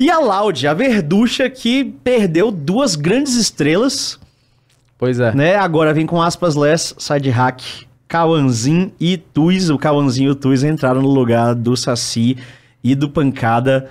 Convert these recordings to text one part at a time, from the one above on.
E a Loud, a verducha que perdeu duas grandes estrelas. Pois é. Né? Agora vem com aspas less, side hack, Kawanzin e Tuiz. O Kawanzin e o Tuiz entraram no lugar do Saci e do Pancada.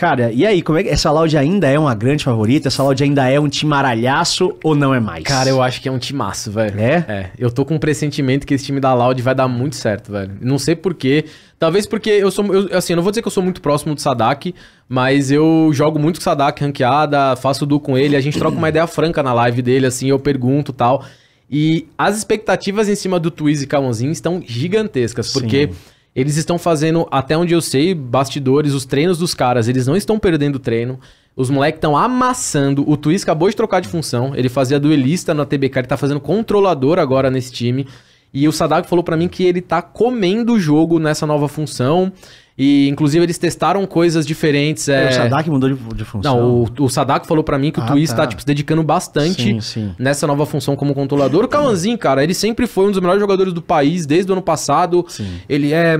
Cara, e aí, como é que essa Loud ainda é uma grande favorita? Essa Loud ainda é um timaralhaço ou não é mais? Cara, eu acho que é um timaço, velho. É? É. Eu tô com um pressentimento que esse time da Loud vai dar muito certo, velho. Não sei porquê. Talvez porque eu sou. Eu, assim, eu não vou dizer que eu sou muito próximo do Sadak, mas eu jogo muito com o Sadak, ranqueada, faço duo com ele, a gente troca uma ideia franca na live dele, assim, eu pergunto tal. E as expectativas em cima do Twiz e Kamonzinho estão gigantescas, porque. Sim. Eles estão fazendo, até onde eu sei, bastidores, os treinos dos caras, eles não estão perdendo treino. Os moleques estão amassando. O Twist acabou de trocar de função. Ele fazia duelista na TBK, ele tá fazendo controlador agora nesse time. E o Sadako falou para mim que ele tá comendo o jogo nessa nova função. E, inclusive, eles testaram coisas diferentes. É... O Sadak mudou de, de função. Não, o, o Sadak falou para mim que o ah, Twist tá, tá tipo, se dedicando bastante sim, sim. nessa nova função como controlador. O Calanzin, cara, ele sempre foi um dos melhores jogadores do país desde o ano passado. Sim. Ele é.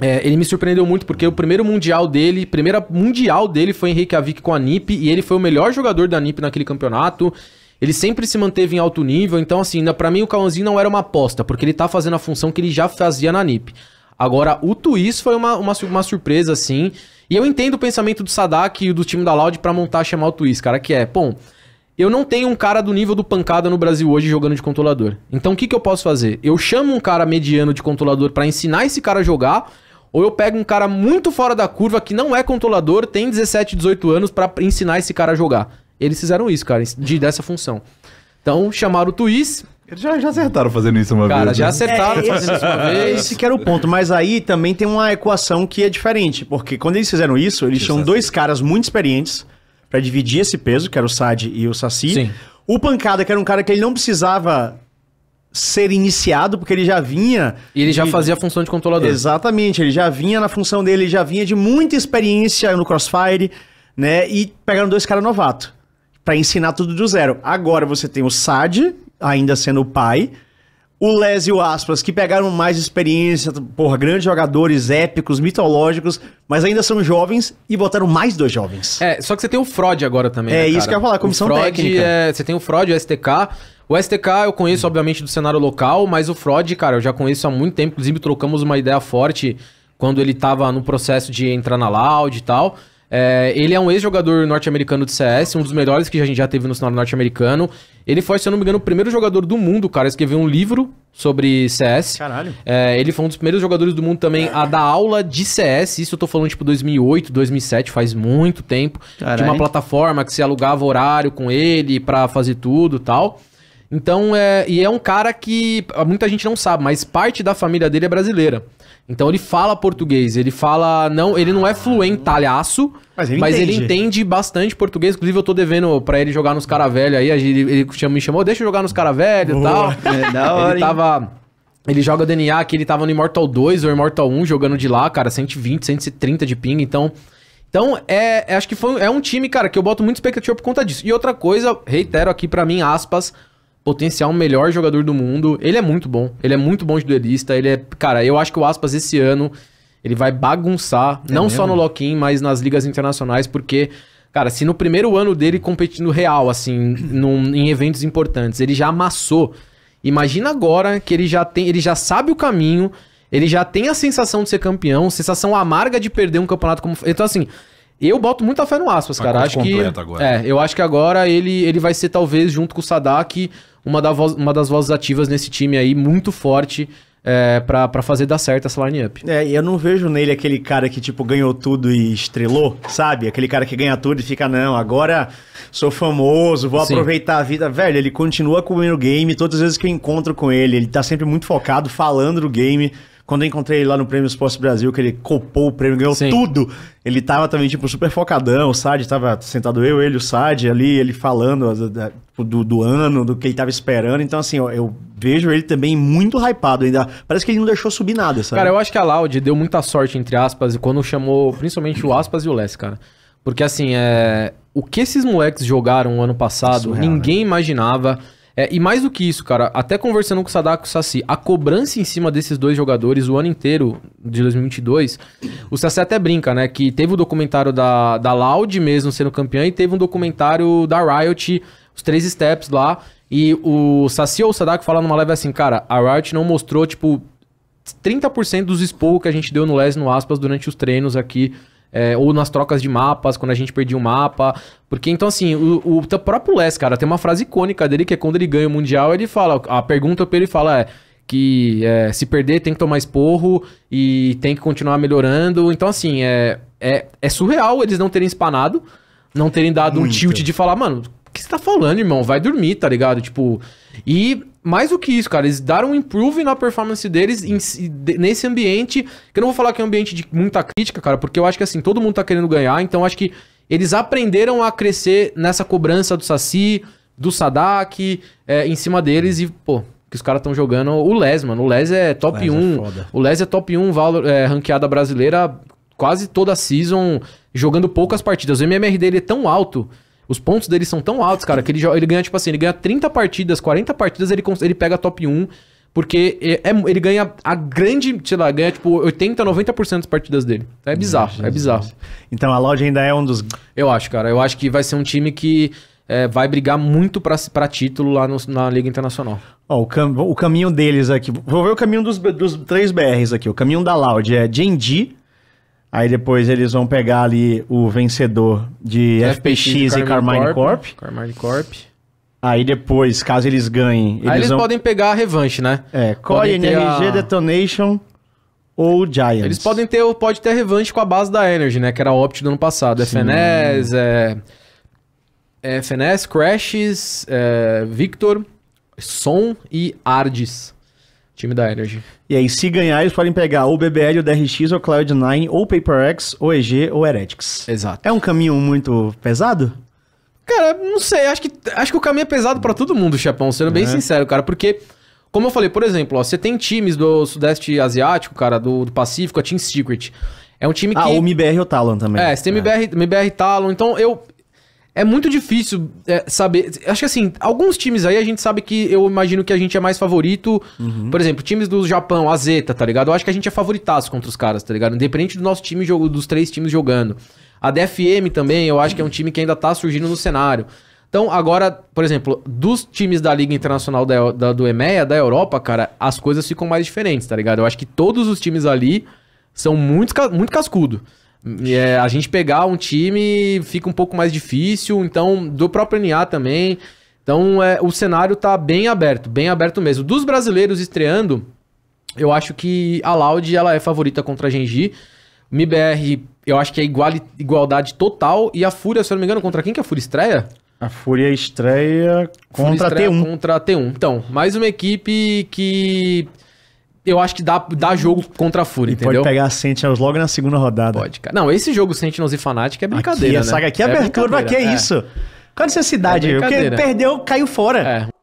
É, ele me surpreendeu muito porque o primeiro mundial dele, primeira mundial dele foi Henrique Avic com a NIP e ele foi o melhor jogador da NIP naquele campeonato. Ele sempre se manteve em alto nível, então assim, para mim o Cauãzinho não era uma aposta, porque ele tá fazendo a função que ele já fazia na NIP. Agora, o Twist foi uma, uma, uma surpresa, assim. E eu entendo o pensamento do Sadak e do time da Loud para montar chamar o Twist, cara, que é, bom, eu não tenho um cara do nível do pancada no Brasil hoje jogando de controlador. Então o que, que eu posso fazer? Eu chamo um cara mediano de controlador para ensinar esse cara a jogar, ou eu pego um cara muito fora da curva que não é controlador, tem 17, 18 anos para ensinar esse cara a jogar. Eles fizeram isso, cara, de, dessa função. Então chamaram o Twist, eles já, já acertaram fazendo isso uma Cara, vez. Cara, já né? acertaram é, fazendo isso uma vez. Esse que era o ponto. Mas aí também tem uma equação que é diferente. Porque quando eles fizeram isso, eles tinham dois caras muito experientes para dividir esse peso, que era o Sad e o Saci. Sim. O Pancada, que era um cara que ele não precisava ser iniciado, porque ele já vinha. E ele já fazia a função de controlador. Exatamente, ele já vinha na função dele, ele já vinha de muita experiência no Crossfire, né? E pegaram dois caras novatos para ensinar tudo do zero. Agora você tem o Sad, ainda sendo pai. O Les e o Aspas, que pegaram mais experiência, porra, grandes jogadores épicos, mitológicos, mas ainda são jovens e botaram mais dois jovens. É, só que você tem o Frode agora também. É né, isso que eu ia falar, a comissão o técnica. É, você tem o Frode, o STK. O STK eu conheço, obviamente, do cenário local, mas o Frode, cara, eu já conheço há muito tempo. Inclusive, trocamos uma ideia forte quando ele tava no processo de entrar na Loud e tal. É, ele é um ex-jogador norte-americano de CS, um dos melhores que a gente já teve no cenário norte-americano. Ele foi, se eu não me engano, o primeiro jogador do mundo, cara, a escrever um livro sobre CS. Caralho. É, ele foi um dos primeiros jogadores do mundo também a dar aula de CS. Isso eu tô falando, tipo, 2008, 2007, faz muito tempo. Caralho. De uma plataforma que se alugava horário com ele pra fazer tudo tal. Então, é, e é um cara que muita gente não sabe, mas parte da família dele é brasileira. Então ele fala português, ele fala. Não, ele não é fluentalhaço, mas ele, mas entende. ele entende bastante português. Inclusive, eu tô devendo pra ele jogar nos cara velho aí. Ele, ele me chamou, deixa eu jogar nos cara velho e tal. É, da hora, ele tava. Ele joga DNA aqui, ele tava no Immortal 2 ou Immortal 1 jogando de lá, cara, 120, 130 de ping, então. Então, é, é, acho que foi, é um time, cara, que eu boto muito expectativa por conta disso. E outra coisa, reitero aqui para mim, aspas, potencial melhor jogador do mundo. Ele é muito bom. Ele é muito bom de duelista. Ele é. Cara, eu acho que o Aspas esse ano ele vai bagunçar, é não mesmo? só no Loquin, mas nas ligas internacionais, porque. Cara, se no primeiro ano dele competindo real, assim, num, em eventos importantes, ele já amassou. Imagina agora que ele já tem, ele já sabe o caminho, ele já tem a sensação de ser campeão, sensação amarga de perder um campeonato como. Então, assim, eu boto muita fé no aspas, cara. Acho que. Agora. É, eu acho que agora ele, ele vai ser, talvez, junto com o Sadak, uma, da voz, uma das vozes ativas nesse time aí, muito forte. É, para fazer dar certo essa line-up. É, e eu não vejo nele aquele cara que, tipo, ganhou tudo e estrelou, sabe? Aquele cara que ganha tudo e fica, não, agora sou famoso, vou Sim. aproveitar a vida. Velho, ele continua comendo o game, todas as vezes que eu encontro com ele, ele tá sempre muito focado, falando do game. Quando eu encontrei ele lá no Prêmio Esporte Brasil, que ele copou o prêmio, ganhou Sim. tudo. Ele tava também, tipo, super focadão. O Sad tava sentado eu, ele, o Sad ali, ele falando ah, do, tipo, do, do, ano, do que ele tava esperando. Então, assim, eu, eu vejo ele também muito hypado ainda. Parece que ele não deixou subir nada, sabe? Cara, eu acho que a Loud deu muita sorte, entre aspas, quando chamou principalmente o Aspas e o Les, cara. Porque, assim, é... o que esses moleques jogaram ano passado, né? ninguém né? imaginava. É, e mais do que isso, cara, até conversando com o Sadako e o Saci, a cobrança em cima desses dois jogadores o ano inteiro de 2022, o Saci até brinca, né? Que teve o documentário da, da Loud mesmo sendo campeã e teve um documentário da Riot, os três steps lá. E o Saci ou o Sadako falando numa live assim, cara, a Riot não mostrou, tipo, 30% dos expor que a gente deu no Les no aspas durante os treinos aqui é, ou nas trocas de mapas, quando a gente perdia um mapa. Porque, então, assim, o, o próprio Les, cara, tem uma frase icônica dele que é quando ele ganha o Mundial, ele fala. A pergunta pra ele fala é. Que é, se perder tem que tomar esporro e tem que continuar melhorando. Então, assim, é, é, é surreal eles não terem espanado, não terem dado Muito. um tilt de falar, mano, o que você tá falando, irmão? Vai dormir, tá ligado? Tipo, e mais do que isso, cara, eles deram um improve na performance deles em, nesse ambiente, que eu não vou falar que é um ambiente de muita crítica, cara, porque eu acho que assim, todo mundo tá querendo ganhar, então acho que eles aprenderam a crescer nessa cobrança do Saci, do Sadak, é, em cima deles e, pô, que os caras estão jogando o Les, mano. O Les é top Les 1. É o Les é top 1 valor, é, ranqueada brasileira quase toda a season, jogando poucas partidas. O MMR dele é tão alto os pontos dele são tão altos, cara, que ele, ele ganha, tipo assim, ele ganha 30 partidas, 40 partidas, ele, ele pega top 1. Porque é, é, ele ganha a grande, sei lá, ganha tipo 80, 90% das partidas dele. É bizarro, é Jesus. é bizarro. Então a loja ainda é um dos. Eu acho, cara. Eu acho que vai ser um time que é, vai brigar muito para título lá no, na Liga Internacional. Ó, o, cam o caminho deles aqui. Vou ver o caminho dos, dos três BRs aqui. O caminho da Loud é Genji, Aí depois eles vão pegar ali o vencedor de FPX, FPX e Carmine Corp. Carmine Corp. Aí depois, caso eles ganhem. Eles Aí eles vão... podem pegar a revanche, né? É, Core NRG, a... Detonation ou Giants. Eles podem ter, pode ter revanche com a base da Energy, né? Que era a Opt do ano passado. Sim. FNES, é... é FNES, Crashes, é... Victor, Som e Ardis. Time da Energy. E aí, se ganhar, eles podem pegar ou BBL, ou DRX, ou Cloud9, ou paperx ou EG, ou Heretics. Exato. É um caminho muito pesado? Cara, não sei. Acho que, acho que o caminho é pesado para todo mundo, Chapão, sendo bem é. sincero, cara. Porque, como eu falei, por exemplo, ó, você tem times do Sudeste Asiático, cara, do, do Pacífico, a Team Secret. É um time ah, que. Ah, o MBR e o Talon também. É, você tem é. MBR, MBR Talon. Então, eu, é muito difícil é, saber. Acho que assim, alguns times aí a gente sabe que eu imagino que a gente é mais favorito. Uhum. Por exemplo, times do Japão, a Zeta, tá ligado? Eu acho que a gente é favoritaço contra os caras, tá ligado? Independente do nosso time, dos três times jogando. A DFM também, eu acho que é um time que ainda tá surgindo no cenário. Então, agora, por exemplo, dos times da Liga Internacional da, da, do EMEA, da Europa, cara, as coisas ficam mais diferentes, tá ligado? Eu acho que todos os times ali são muito, muito cascudo. É, a gente pegar um time fica um pouco mais difícil, então, do próprio NA também. Então, é, o cenário tá bem aberto, bem aberto mesmo. Dos brasileiros estreando, eu acho que a Loud ela é favorita contra a Genji. MBR, eu acho que é igual, igualdade total. E a Fúria, se eu não me engano, contra quem que a Fúria estreia? A Fúria estreia contra a T1. Contra a T1. Então, mais uma equipe que eu acho que dá, dá jogo contra a Fúria, entendeu? Pode pegar a Sentinels logo na segunda rodada. Pode, cara. Não, esse jogo Sentinels e Fanatic é brincadeira, aqui, né? Saga aqui é abertura, aqui é, é isso. Qual é a necessidade? É Porque perdeu, caiu fora. É.